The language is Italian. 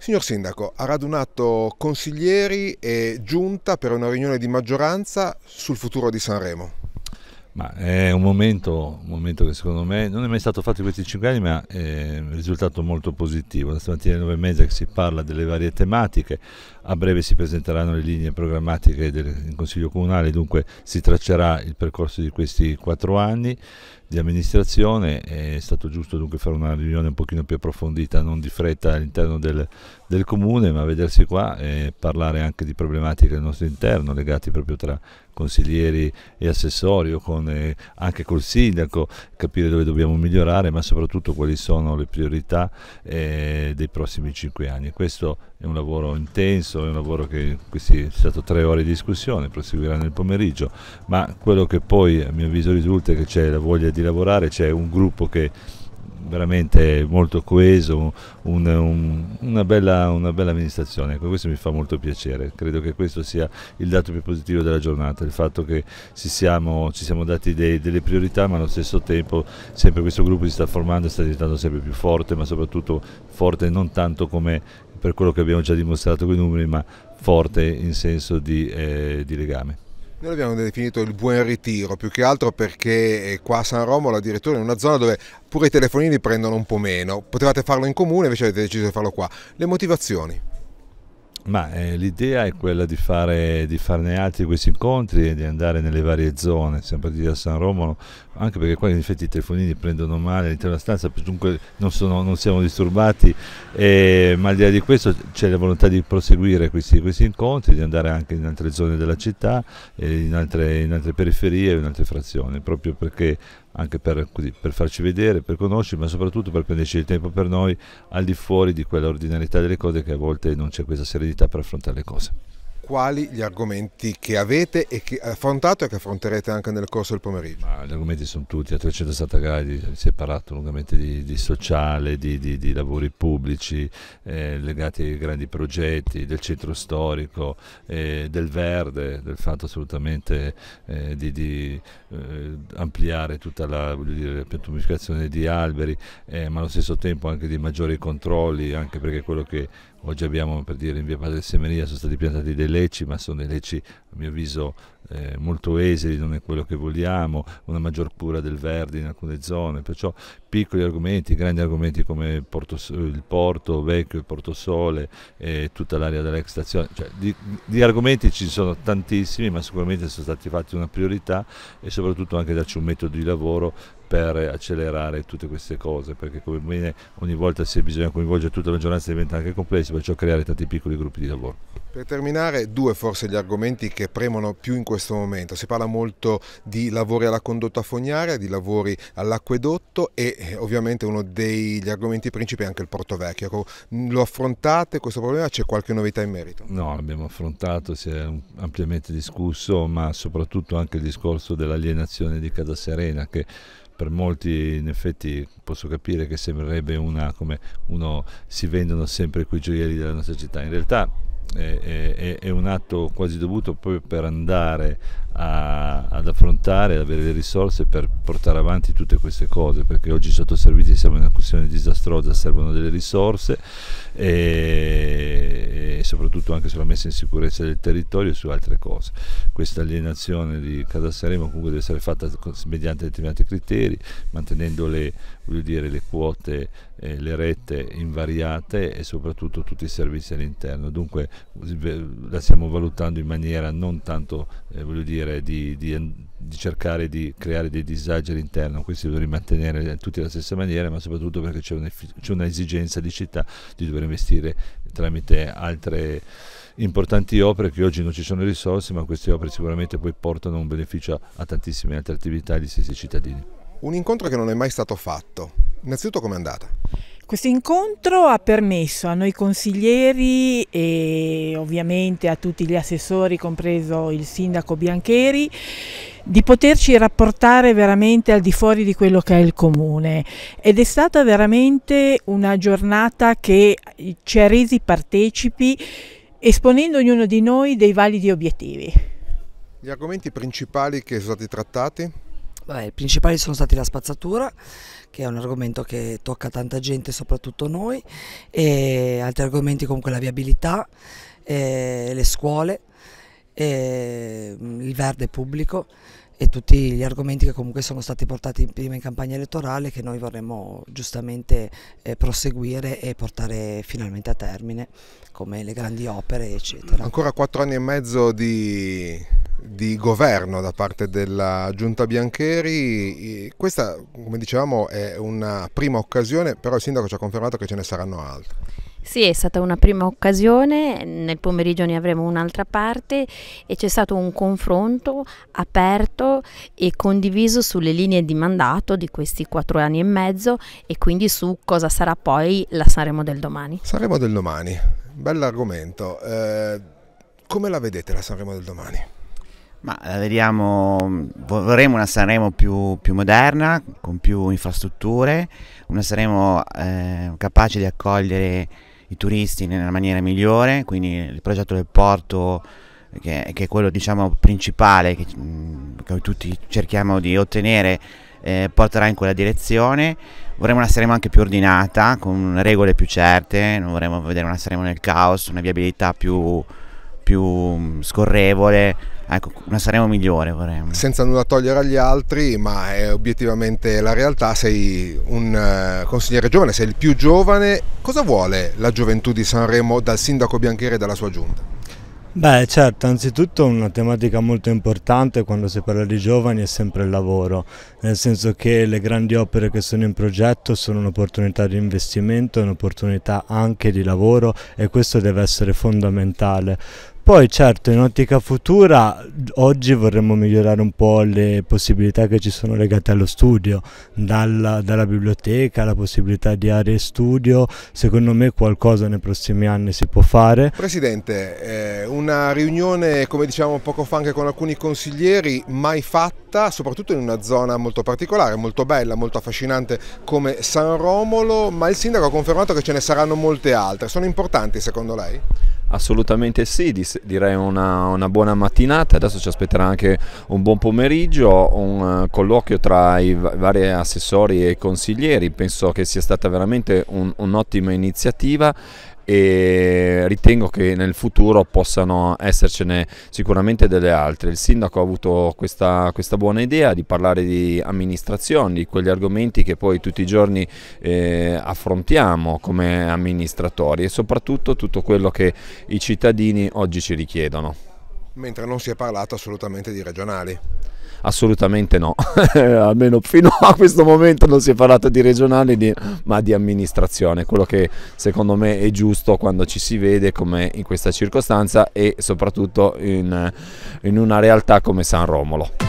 Signor Sindaco, ha radunato consiglieri e giunta per una riunione di maggioranza sul futuro di Sanremo. Ma è un momento, un momento, che secondo me non è mai stato fatto in questi cinque anni, ma è un risultato molto positivo. Da stamattina alle nove e mezza che si parla delle varie tematiche, a breve si presenteranno le linee programmatiche del Consiglio Comunale, dunque si traccerà il percorso di questi quattro anni di amministrazione, è stato giusto dunque fare una riunione un pochino più approfondita, non di fretta all'interno del, del, comune, ma vedersi qua e parlare anche di problematiche del nostro interno, legate proprio tra consiglieri e assessori o con, eh, anche col sindaco, capire dove dobbiamo migliorare, ma soprattutto quali sono le priorità eh, dei prossimi cinque anni. Questo è un lavoro intenso, è un lavoro che questi, è stato tre ore di discussione, proseguirà nel pomeriggio, ma quello che poi a mio avviso risulta è che c'è la voglia di di lavorare, c'è un gruppo che veramente molto coeso, un, un, una, bella, una, bella, amministrazione. Ecco, questo mi fa molto piacere, credo che questo sia il dato più positivo della giornata, il fatto che ci siamo, ci siamo dati dei, delle priorità ma allo stesso tempo sempre questo gruppo si sta formando e sta diventando sempre più forte, ma soprattutto forte non tanto come per quello che abbiamo già dimostrato con i numeri, ma forte in senso di, eh, di legame. Noi l'abbiamo definito il buon ritiro, più che altro perché eh, qua a San Romolo addirittura in una zona dove pure i telefonini prendono un po' meno. Potevate farlo in comune, invece avete deciso di farlo qua. Le motivazioni? Ma eh, l'idea è quella di, fare, di, farne altri questi incontri e di andare nelle varie zone, siamo partiti da San Romolo, anche perché qua in effetti i telefonini prendono male all'interno della stanza, dunque non, sono, non siamo disturbati, eh, ma al di là di questo c'è la volontà di proseguire questi, questi, incontri, di andare anche in altre zone della città, eh, in, altre, in, altre, periferie, in altre frazioni, proprio perché anche per, così, per, farci vedere, per conoscerci, ma soprattutto per prenderci il tempo per noi al di fuori di quella ordinarietà delle cose che a volte non c'è questa serenità per affrontare le cose quali gli argomenti che avete e che affrontato e che affronterete anche nel corso del pomeriggio? Ma gli argomenti sono tutti, a 360 gradi si è parlato lungamente di, di sociale, di, di, di, lavori pubblici eh, legati ai grandi progetti, del centro storico, eh, del verde, del fatto assolutamente eh, di, eh, ampliare tutta la, dire, piantumificazione di alberi, eh, ma allo stesso tempo anche di maggiori controlli, anche perché quello che Oggi abbiamo, per dire, in via Padre Semeria sono stati piantati dei lecci, ma sono dei lecci, a mio avviso, eh, molto esili, non è quello che vogliamo, una maggior cura del verde in alcune zone, perciò piccoli argomenti, grandi argomenti come Porto, il Porto Vecchio, il Porto Sole e tutta l'area dell'ex stazione, cioè, di, di, argomenti ci sono tantissimi ma sicuramente sono stati fatti una priorità e soprattutto anche darci un metodo di lavoro per accelerare tutte queste cose perché come bene ogni volta se bisogna coinvolgere tutta la giornata diventa anche complesso perciò creare tanti piccoli gruppi di lavoro. Per terminare, due forse gli argomenti che premono più in questo momento. Si parla molto di lavori alla condotta fognaria, di lavori all'acquedotto e eh, ovviamente uno degli argomenti principi è anche il Porto Vecchio. Ecco, lo affrontate questo problema? C'è qualche novità in merito? No, l'abbiamo affrontato, si è ampiamente discusso, ma soprattutto anche il discorso dell'alienazione di Casa Serena che per molti in effetti posso capire che sembrerebbe una come uno si vendono sempre quei gioielli della nostra città. In realtà è, è, è, un atto quasi dovuto proprio per andare a, ad affrontare, ad avere le risorse per portare avanti tutte queste cose, perché oggi sotto servizi siamo in una questione disastrosa, servono delle risorse e, e, soprattutto anche sulla messa in sicurezza del territorio e su altre cose. Questa alienazione di Casa comunque deve essere fatta mediante determinati criteri, mantenendo le, dire, le quote, eh, le rette invariate e soprattutto tutti i servizi all'interno. Dunque la stiamo valutando in maniera non tanto eh, dire, di, di, di, cercare di creare dei disagi all'interno, questi lo devono mantenere eh, tutti alla stessa maniera, ma soprattutto perché c'è un'esigenza di città di dover investire tramite altre importanti opere che oggi non ci sono risorse, ma queste opere sicuramente poi portano un beneficio a tantissime altre attività e stessi cittadini. Un incontro che non è mai stato fatto. Innanzitutto come è andata? Questo incontro ha permesso a noi consiglieri e ovviamente a tutti gli assessori, compreso il sindaco Biancheri, di poterci rapportare veramente al di fuori di quello che è il comune ed è stata veramente una giornata che ci ha resi partecipi esponendo ognuno di noi dei validi obiettivi. Gli argomenti principali che sono stati trattati? Vabbè, I principali sono stati la spazzatura, che è un argomento che tocca tanta gente, soprattutto noi, e altri argomenti comunque la viabilità, le scuole, mm, il verde pubblico e tutti gli argomenti che comunque sono stati portati prima in campagna elettorale che noi vorremmo giustamente eh, proseguire e portare finalmente a termine come le grandi opere eccetera. Ancora quattro anni e mezzo di di governo da parte della giunta Biancheri. Questa, come dicevamo, è una prima occasione, però il sindaco ci ha confermato che ce ne saranno altre. Sì, è stata una prima occasione, nel pomeriggio ne avremo un'altra parte e c'è stato un confronto aperto e condiviso sulle linee di mandato di questi quattro anni e mezzo e quindi su cosa sarà poi la Sanremo del domani. Saremo del domani, bell'argomento. Eh, come la vedete la Sanremo del domani? Ma la vediamo, vorremmo una Sanremo più, più moderna, con più infrastrutture, una Sanremo eh, capace di accogliere i turisti nella maniera migliore, quindi il progetto del porto che, che è quello diciamo, principale che, mm, che, tutti cerchiamo di ottenere eh, porterà in quella direzione. Vorremmo una Sanremo anche più ordinata, con regole più certe, non vorremmo vedere una Sanremo nel caos, una viabilità più, più mm, scorrevole ecco, una saremo migliore vorremmo. Senza nulla togliere agli altri, ma è eh, obiettivamente la realtà, sei un eh, consigliere giovane, sei il più giovane, cosa vuole la gioventù di Sanremo dal sindaco Bianchieri e dalla sua giunta? Beh certo, anzitutto una tematica molto importante quando si parla di giovani è sempre il lavoro, nel senso che le grandi opere che sono in progetto sono un'opportunità di investimento, un'opportunità anche di lavoro e questo deve essere fondamentale poi certo in ottica futura oggi vorremmo migliorare un po' le possibilità che ci sono legate allo studio, dalla, dalla biblioteca, la possibilità di aree studio, secondo me qualcosa nei prossimi anni si può fare. Presidente, eh, una riunione come diciamo poco fa anche con alcuni consiglieri mai fatta, soprattutto in una zona molto particolare, molto bella, molto affascinante come San Romolo, ma il sindaco ha confermato che ce ne saranno molte altre, sono importanti secondo lei? Assolutamente sì, direi una, una, buona mattinata, adesso ci aspetterà anche un buon pomeriggio, un eh, colloquio tra i vari assessori e consiglieri, penso che sia stata veramente un'ottima iniziativa e ritengo che nel futuro possano essercene sicuramente delle altre. Il sindaco ha avuto questa, questa buona idea di parlare di amministrazione, di quegli argomenti che poi tutti i giorni eh, affrontiamo come amministratori e soprattutto tutto quello che i cittadini oggi ci richiedono. Mentre non si è parlato assolutamente di regionali. Assolutamente no, almeno fino a questo momento non si è parlato di regionali di, ma di amministrazione, quello che secondo me è giusto quando ci si vede come in questa circostanza e soprattutto in, in una realtà come San Romolo.